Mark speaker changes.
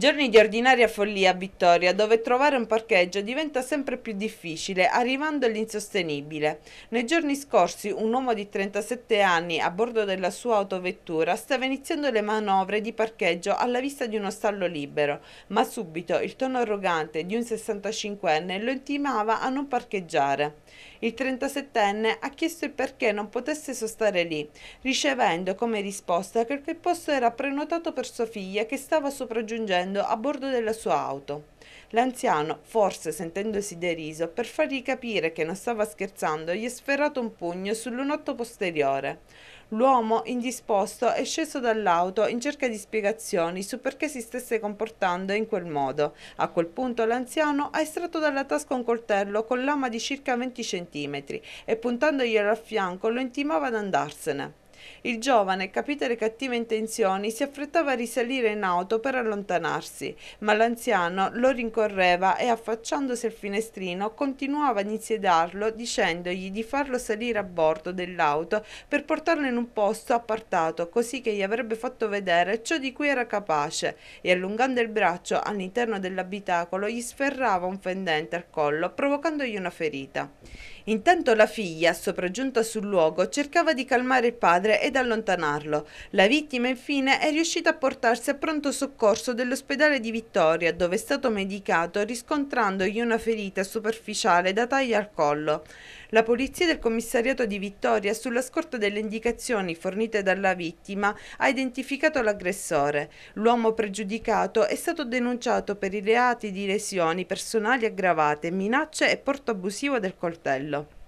Speaker 1: Giorni di ordinaria follia a Vittoria, dove trovare un parcheggio diventa sempre più difficile, arrivando all'insostenibile. Nei giorni scorsi un uomo di 37 anni, a bordo della sua autovettura, stava iniziando le manovre di parcheggio alla vista di uno stallo libero, ma subito il tono arrogante di un 65enne lo intimava a non parcheggiare. Il 37enne ha chiesto il perché non potesse sostare lì, ricevendo come risposta che quel posto era prenotato per sua figlia che stava sopraggiungendo conducendo a bordo della sua auto. L'anziano, forse sentendosi deriso, per fargli capire che non stava scherzando, gli ha sferrato un pugno sul lunotto posteriore. L'uomo, indisposto, è sceso dall'auto in cerca di spiegazioni su perché si stesse comportando in quel modo. A quel punto l'anziano ha estratto dalla tasca un coltello con lama di circa 20 centimetri e puntandoglielo al fianco lo intimava ad andarsene. Il giovane, capite le cattive intenzioni, si affrettava a risalire in auto per allontanarsi, ma l'anziano lo rincorreva e affacciandosi al finestrino continuava ad insiedarlo dicendogli di farlo salire a bordo dell'auto per portarlo in un posto appartato così che gli avrebbe fatto vedere ciò di cui era capace e allungando il braccio all'interno dell'abitacolo gli sferrava un fendente al collo provocandogli una ferita. Intanto la figlia, sopraggiunta sul luogo, cercava di calmare il padre padre ed allontanarlo. La vittima infine è riuscita a portarsi a pronto soccorso dell'ospedale di Vittoria dove è stato medicato riscontrandogli una ferita superficiale da taglia al collo. La polizia del commissariato di Vittoria sulla scorta delle indicazioni fornite dalla vittima ha identificato l'aggressore. L'uomo pregiudicato è stato denunciato per i reati di lesioni personali aggravate, minacce e porto abusivo del coltello.